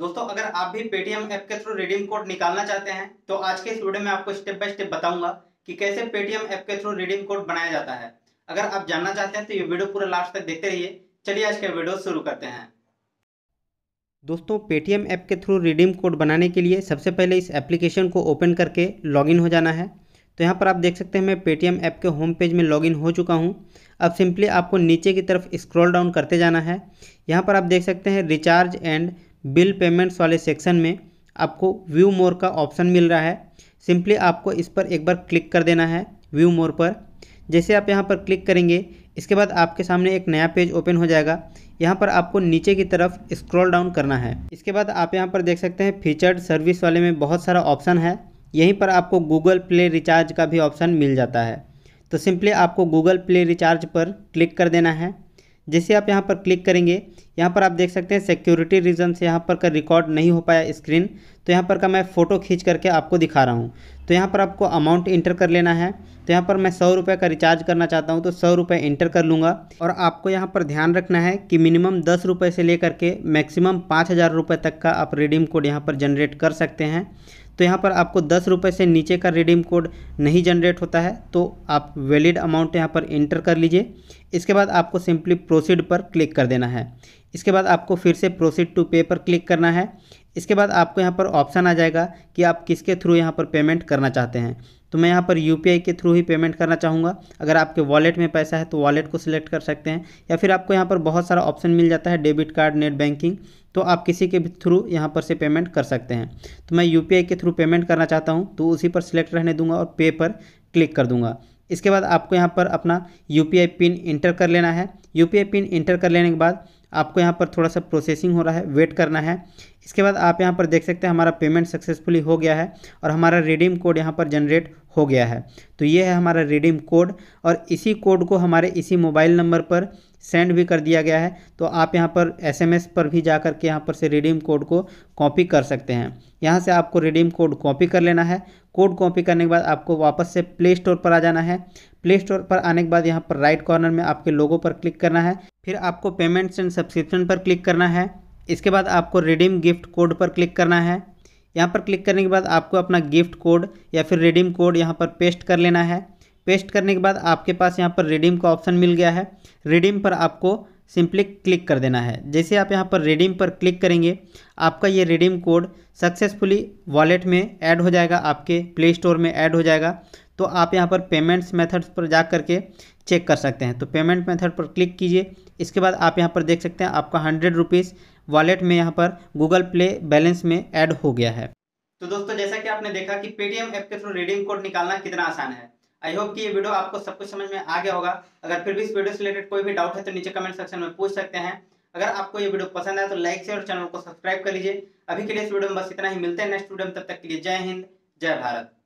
दोस्तों अगर आप भी पेटीएम ऐप के थ्रू रिडीम कोड निकालना चाहते हैं तो आज के इस वीडियो में आपको स्टेप बाय स्टेप बताऊंगा कि कैसे पेटीएम ऐप के थ्रू रिडीम कोड बनाया जाता है अगर आप जानना चाहते हैं तो ये वीडियो पूरा लास्ट तक देखते रहिए चलिए आज का वीडियो शुरू करते हैं दोस्तों पेटीएम ऐप के थ्रू रिडीम कोड बनाने के लिए सबसे पहले इस एप्लीकेशन को ओपन करके लॉगिन हो जाना है तो यहाँ पर आप देख सकते हैं मैं पेटीएम ऐप के होम पेज में लॉगिन हो चुका हूँ अब सिंपली आपको नीचे की तरफ स्क्रॉल डाउन करते जाना है यहाँ पर आप देख सकते हैं रिचार्ज एंड बिल पेमेंट्स वाले सेक्शन में आपको व्यू मोर का ऑप्शन मिल रहा है सिंपली आपको इस पर एक बार क्लिक कर देना है व्यू मोर पर जैसे आप यहाँ पर क्लिक करेंगे इसके बाद आपके सामने एक नया पेज ओपन हो जाएगा यहाँ पर आपको नीचे की तरफ स्क्रॉल डाउन करना है इसके बाद आप यहाँ पर देख सकते हैं फीचर्ड सर्विस वाले में बहुत सारा ऑप्शन है यहीं पर आपको गूगल प्ले रिचार्ज का भी ऑप्शन मिल जाता है तो सिंपली आपको गूगल प्ले रिचार्ज पर क्लिक कर देना है जैसे आप यहाँ पर क्लिक करेंगे यहाँ पर आप देख सकते हैं सिक्योरिटी रीजन से यहाँ पर का रिकॉर्ड नहीं हो पाया स्क्रीन तो यहाँ पर का मैं फ़ोटो खींच करके आपको दिखा रहा हूँ तो यहाँ पर आपको अमाउंट इंटर कर लेना है तो यहाँ पर मैं सौ रुपये का रिचार्ज करना चाहता हूँ तो सौ रुपये इंटर कर लूँगा और आपको यहाँ पर ध्यान रखना है कि मिनिमम दस रुपये से लेकर के मैक्सिमम पाँच हज़ार रुपये तक का आप रिडीम कोड यहाँ पर जनरेट कर सकते हैं तो यहाँ पर आपको दस रुपये से नीचे का रिडीम कोड नहीं जनरेट होता है तो आप वैलिड अमाउंट यहाँ पर इंटर कर लीजिए इसके बाद आपको सिंपली प्रोसीड पर क्लिक कर देना है इसके बाद आपको फिर से प्रोसीड टू पे पर क्लिक करना है इसके बाद आपको यहाँ पर ऑप्शन आ जाएगा कि आप किसके थ्रू यहाँ पर पेमेंट करना चाहते हैं तो मैं यहाँ पर यू के थ्रू ही पेमेंट करना चाहूँगा अगर आपके वॉलेट में पैसा है तो वॉलेट को सिलेक्ट कर सकते हैं या फिर आपको यहाँ पर बहुत सारा ऑप्शन मिल जाता है डेबिट कार्ड नेट बैंकिंग तो आप किसी के भी थ्रू यहाँ पर से पेमेंट कर सकते हैं तो मैं यू के थ्रू पेमेंट करना चाहता हूँ तो उसी पर सिलेक्ट रहने दूँगा और पे पर क्लिक कर दूँगा इसके बाद आपको यहाँ पर अपना यू पिन इंटर कर लेना है यू पिन इंटर कर लेने के बाद आपको यहाँ पर थोड़ा सा प्रोसेसिंग हो रहा है वेट करना है इसके बाद आप यहाँ पर देख सकते हैं हमारा पेमेंट सक्सेसफुली हो गया है और हमारा रिडीम कोड यहाँ पर जनरेट हो गया है तो ये है हमारा रिडीम कोड और इसी कोड को हमारे इसी मोबाइल नंबर पर सेंड भी कर दिया गया है तो आप यहाँ पर एसएमएस पर भी जा कर के यहाँ पर से रिडीम कोड को कॉपी कर सकते हैं यहाँ से आपको रिडीम कोड कॉपी कर लेना है कोड कॉपी करने के बाद आपको वापस से प्ले स्टोर पर आ जाना है प्ले स्टोर पर आने के बाद यहाँ पर राइट कॉर्नर में आपके लोगों पर क्लिक करना है फिर आपको पेमेंट्स एंड सब्सक्रिप्शन पर क्लिक करना है इसके बाद आपको रिडीम गिफ्ट कोड पर क्लिक करना है यहाँ पर क्लिक करने के बाद आपको अपना गिफ्ट कोड या फिर रिडीम कोड यहाँ पर पेस्ट कर लेना है पेस्ट करने के बाद आपके पास यहाँ पर रिडीम का ऑप्शन मिल गया है रिडीम पर आपको सिंपली क्लिक कर देना है जैसे आप यहाँ पर रिडीम पर क्लिक करेंगे आपका ये रिडीम कोड सक्सेसफुली वॉलेट में ऐड हो जाएगा आपके प्ले स्टोर में ऐड हो जाएगा तो आप यहाँ पर पेमेंट्स मेथड्स पर जा करके चेक कर सकते हैं तो पेमेंट मेथड पर क्लिक कीजिए इसके बाद आप यहाँ पर देख सकते हैं आपका हंड्रेड रुपीज़ वॉलेट में यहाँ पर गूगल प्ले बैलेंस में ऐड हो गया है तो दोस्तों जैसा कि आपने देखा कि पेटीएम ऐप के थ्रू रिडीम कोड निकालना कितना आसान है आई होप कि ये वीडियो आपको सब कुछ समझ में आ गया होगा अगर फिर भी इस वीडियो से रिलेटेड कोई भी डाउट है तो नीचे कमेंट सेक्शन में पूछ सकते हैं अगर आपको ये वीडियो पसंद आया तो लाइक शेयर और चैनल को सब्सक्राइब कर लीजिए अभी के लिए इस वीडियो में बस इतना ही मिलते हैं नेक्स्ट वीडियो में तब तक के लिए जय हिंद जय भारत